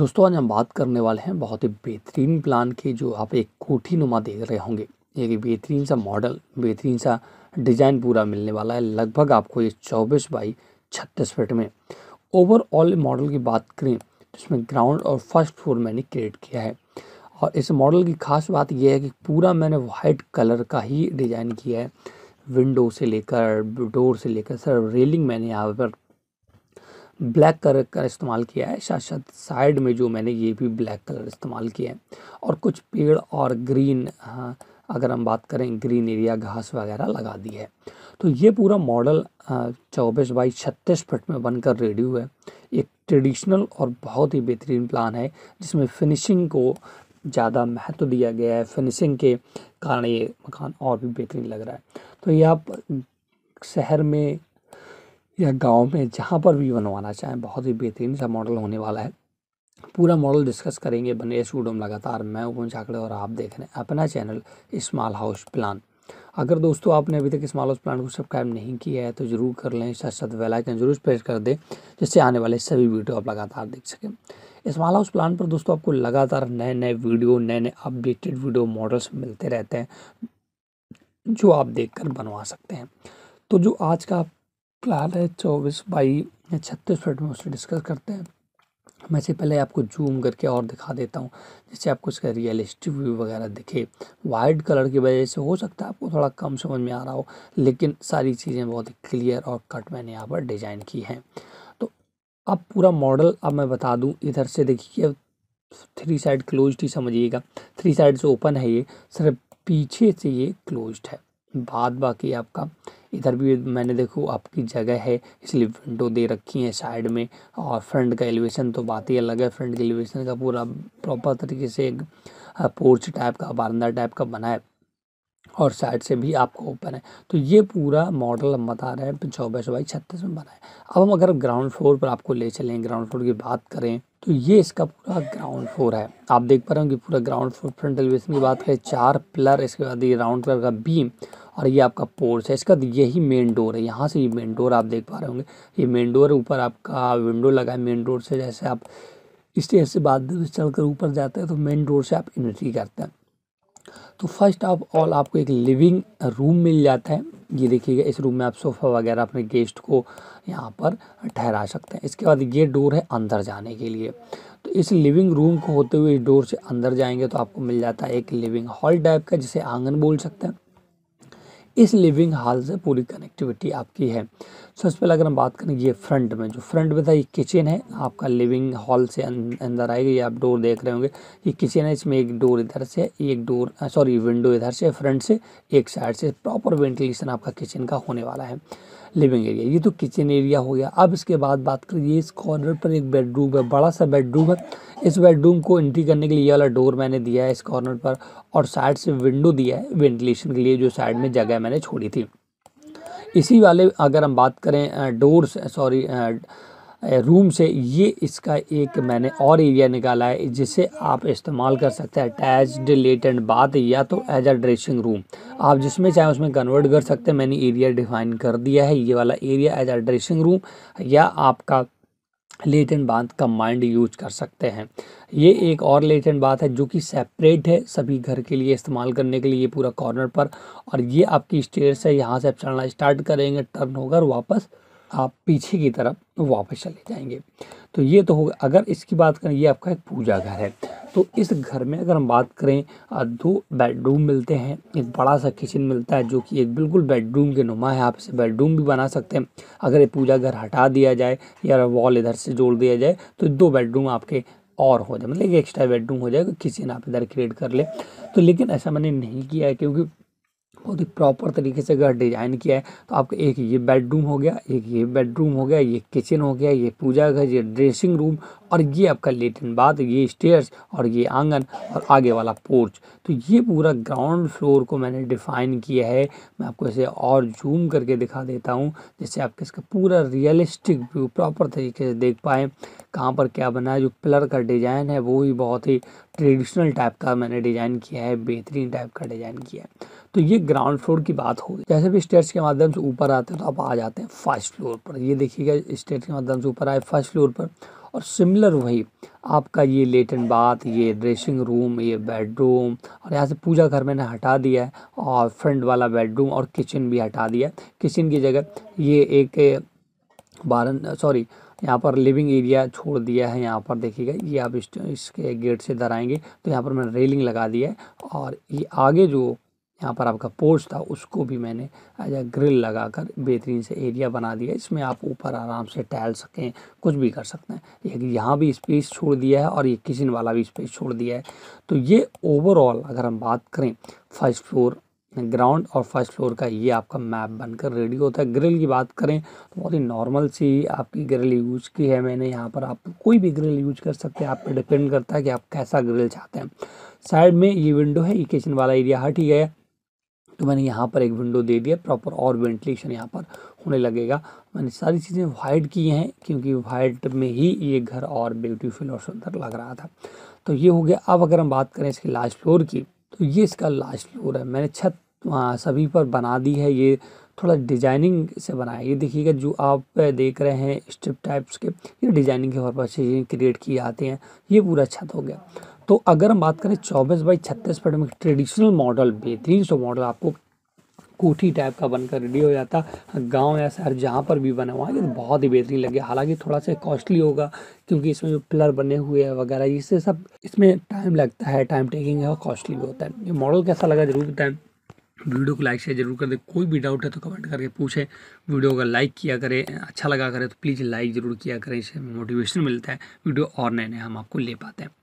दोस्तों आज हम बात करने वाले हैं बहुत ही बेहतरीन प्लान के जो आप एक कोठी नुमा देख रहे होंगे एक बेहतरीन सा मॉडल बेहतरीन सा डिज़ाइन पूरा मिलने वाला है लगभग आपको ये चौबीस बाई छत्तीस फीट में ओवरऑल मॉडल की बात करें तो इसमें ग्राउंड और फर्स्ट फ्लोर मैंने क्रिएट किया है और इस मॉडल की खास बात यह है कि पूरा मैंने वाइट कलर का ही डिज़ाइन किया है विंडो से लेकर डोर से लेकर सर रेलिंग मैंने यहाँ पर ब्लैक कलर का इस्तेमाल किया है साथ साथ साइड में जो मैंने ये भी ब्लैक कलर इस्तेमाल किया है और कुछ पेड़ और ग्रीन हाँ, अगर हम बात करें ग्रीन एरिया घास वगैरह लगा दी है तो ये पूरा मॉडल हाँ, चौबीस बाई छत्तीस फिट में बनकर रेडी हुआ है एक ट्रेडिशनल और बहुत ही बेहतरीन प्लान है जिसमें फिनिशिंग को ज़्यादा महत्व दिया गया है फिनिशिंग के कारण ये मकान और भी बेहतरीन लग रहा है तो ये आप शहर में या गांव में जहाँ पर भी बनवाना चाहें बहुत ही बेहतरीन सा मॉडल होने वाला है पूरा मॉडल डिस्कस करेंगे बने स्टूडियो में लगातार मैं उपन चाकड़े और आप देख रहे हैं अपना चैनल स्मॉल हाउस प्लान अगर दोस्तों आपने अभी तक स्मॉल हाउस प्लान को सब्सक्राइब नहीं किया है तो जरूर कर लें साथ साथ वेलाइकन जरूर प्रेस कर दें जिससे आने वाले सभी वीडियो आप लगातार देख सकें स्मॉल हाउस प्लान पर दोस्तों आपको लगातार नए नए वीडियो नए नए अपडेटेड वीडियो मॉडल्स मिलते रहते हैं जो आप देखकर बनवा सकते हैं तो जो आज का फिलहाल है चौबीस बाई छत्तीस मिनट में उसे डिस्कस करते हैं मैं से पहले आपको जूम करके और दिखा देता हूँ जिससे आपको इसका रियलिस्टिक व्यू वगैरह दिखे वाइट कलर की वजह से हो सकता है आपको थोड़ा कम समझ में आ रहा हो लेकिन सारी चीज़ें बहुत ही क्लियर और कट मैंने यहाँ पर डिज़ाइन की हैं तो अब पूरा मॉडल अब मैं बता दूँ इधर से देखिए थ्री साइड क्लोज ही समझिएगा थ्री साइड से ओपन है ये सिर्फ पीछे से ये क्लोज है बाद बाकी आपका इधर भी मैंने देखो आपकी जगह है इसलिए विंडो दे रखी है साइड में और फ्रंट का एलिवेशन तो बात ही अलग है फ्रंट के एलिवेशन का पूरा प्रॉपर तरीके से एक पोर्च टाइप का बारंदा टाइप का बना है और साइड से भी आपको ओपन है तो ये पूरा मॉडल हम बता रहे हैं चौबीस बाई छत्तीस में बना है अब हम अगर ग्राउंड फ्लोर पर आपको ले चलें ग्राउंड फ्लोर की बात करें तो ये इसका पूरा ग्राउंड फ्लोर है आप देख पा रहे होंगे पूरा ग्राउंड फ्लोर फ्रंट एलिवेशन की बात करें चार पिलर इसके बाद ये राउंड कलर का बीम और ये आपका पोर्स है इसका यही मेन डोर है यहाँ से ये मेन डोर आप देख पा रहे होंगे ये मेन डोर ऊपर आपका विंडो लगा है मेन डोर से जैसे आप स्टेज से बाद कर ऊपर जाते हैं तो मेन डोर से आप एंट्री करते हैं तो फर्स्ट ऑफ ऑल आपको एक लिविंग रूम मिल जाता है ये देखिएगा इस रूम में आप सोफ़ा वगैरह अपने गेस्ट को यहाँ पर ठहरा सकते हैं इसके बाद ये डोर है अंदर जाने के लिए तो इस लिविंग रूम को होते हुए इस डोर से अंदर जाएंगे तो आपको मिल जाता है एक लिविंग हॉल टाइप का जिसे आंगन बोल सकते हैं इस लिविंग हॉल से पूरी कनेक्टिविटी आपकी है सो इस अगर हम बात करें ये फ्रंट में जो फ्रंट में था ये किचन है आपका लिविंग हॉल से अं-, अंदर आएगा ये आप डोर देख रहे होंगे ये किचन है इसमें एक डोर इधर से एक डोर सॉरी विंडो इधर से फ्रंट से एक साइड से प्रॉपर वेंटिलेशन आपका किचन का होने वाला है लिविंग एरिया ये तो किचन एरिया हो गया अब इसके बाद बात करिए इस कॉर्नर पर एक बेडरूम है बड़ा सा बेडरूम है इस बेडरूम को एंट्री करने के लिए वाला डोर मैंने दिया है इस कॉर्नर पर और साइड से विंडो दिया है वेंटिलेशन के लिए जो साइड में जगह मैंने छोड़ी थी इसी वाले अगर हम बात करें डोर्स सॉरी रूम से ये इसका एक मैंने और एरिया निकाला है जिसे आप इस्तेमाल कर सकते हैं अटैच्ड एंड बात या तो एज अ ड्रेसिंग रूम आप जिसमें चाहे उसमें कन्वर्ट कर सकते हैं मैंने एरिया डिफाइन कर दिया है ये वाला area as a dressing room या आपका let and bath combined use कर सकते हैं ये एक और लेट एंड बात है जो कि सेपरेट है सभी घर के लिए इस्तेमाल करने के लिए ये पूरा कॉर्नर पर और ये आपकी स्टेयर से यहाँ से आप चलना स्टार्ट करेंगे टर्न होकर वापस आप पीछे की तरफ वापस चले जाएंगे तो ये तो होगा अगर इसकी बात करें ये आपका एक पूजा घर है तो इस घर में अगर हम बात करें दो बेडरूम मिलते हैं एक बड़ा सा किचन मिलता है जो कि एक बिल्कुल बेडरूम के नुमा है आप इसे बेडरूम भी बना सकते हैं अगर ये पूजा घर हटा दिया जाए या वॉल इधर से जोड़ दिया जाए तो दो बेडरूम आपके और हो जाए मतलब एक एक्स्ट्रा बेडरूम हो जाएगा किचन आप इधर क्रिएट कर ले तो लेकिन ऐसा मैंने नहीं किया है क्योंकि बहुत ही प्रॉपर तरीके से घर डिजाइन किया है तो आपका एक ये बेडरूम हो गया एक ये बेडरूम हो गया ये किचन हो गया ये पूजा घर ये ड्रेसिंग रूम और ये आपका लेटिन बाथ ये स्टेयर्स और ये आंगन और आगे वाला पोर्च तो ये पूरा ग्राउंड फ्लोर को मैंने डिफाइन किया है मैं आपको इसे और जूम करके दिखा देता हूँ जिससे आप इसका पूरा रियलिस्टिक व्यू प्रॉपर तरीके से देख पाएँ कहाँ पर क्या बना है जो पिलर का डिज़ाइन है वो भी बहुत ही ट्रेडिशनल टाइप का मैंने डिज़ाइन किया है बेहतरीन टाइप का डिज़ाइन किया है तो ये ग्राउंड फ्लोर की बात होगी जैसे भी स्टेट्स के माध्यम से ऊपर आते हैं तो आप आ जाते हैं फर्स्ट फ्लोर पर ये देखिएगा स्टेट्स के माध्यम से ऊपर आए फर्स्ट फ्लोर पर और सिमिलर वही आपका ये लेटन बाथ ये ड्रेसिंग रूम ये बेडरूम और यहाँ से पूजा घर मैंने हटा दिया है और फ्रंट वाला बेडरूम और किचन भी हटा दिया है किचन की जगह ये एक बारन सॉरी यहाँ पर लिविंग एरिया छोड़ दिया है यहाँ पर देखिएगा ये आप इस, इसके गेट से इधर आएंगे तो यहाँ पर मैंने रेलिंग लगा दी है और ये आगे जो यहाँ पर आपका पोर्च था उसको भी मैंने एज ग्रिल लगाकर बेहतरीन से एरिया बना दिया इसमें आप ऊपर आराम से टहल सकें कुछ भी कर सकते हैं एक यहाँ भी स्पेस छोड़ दिया है और ये किचन वाला भी स्पेस छोड़ दिया है तो ये ओवरऑल अगर हम बात करें फर्स्ट फ्लोर ग्राउंड और फर्स्ट फ्लोर का ये आपका मैप बनकर रेडी होता है ग्रिल की बात करें तो बहुत ही नॉर्मल सी आपकी ग्रिल यूज की है मैंने यहाँ पर आप कोई भी ग्रिल यूज कर सकते हैं आप पे डिपेंड करता है कि आप कैसा ग्रिल चाहते हैं साइड में ये विंडो है ये किचन वाला एरिया हट ही गया तो मैंने यहाँ पर एक विंडो दे दिया प्रॉपर और वेंटिलेशन यहाँ पर होने लगेगा मैंने सारी चीज़ें वाइट की हैं क्योंकि वाइट में ही ये घर और ब्यूटीफुल और सुंदर लग रहा था तो ये हो गया अब अगर हम बात करें इसके लास्ट फ्लोर की तो ये इसका लास्ट फ्लोर है मैंने छत सभी पर बना दी है ये थोड़ा डिजाइनिंग से बनाया ये देखिएगा जो आप देख रहे हैं स्ट्रिप टाइप्स के ये डिजाइनिंग के पर्पज चीज़ें क्रिएट किए आते हैं ये पूरा छत हो गया तो अगर हम बात करें चौबीस बाई छत्तीस फट में ट्रेडिशनल मॉडल बेहतरीन सो मॉडल आपको कोठी टाइप का बनकर रेडी हो जाता गांव या शहर जहाँ पर भी बना हुआ है बहुत ही बेहतरीन लगे हालांकि थोड़ा सा कॉस्टली होगा क्योंकि इसमें जो पिलर बने हुए हैं वगैरह इससे सब इसमें टाइम लगता है टाइम टेकिंग है और कॉस्टली भी होता है ये मॉडल कैसा लगा जरूर बताएं वीडियो को लाइक शेयर जरूर कर दें कोई भी डाउट है तो कमेंट करके पूछें वीडियो अगर लाइक किया करें अच्छा लगा करें तो प्लीज़ लाइक ज़रूर किया करें इससे मोटिवेशन मिलता है वीडियो और नए नए हम आपको ले पाते हैं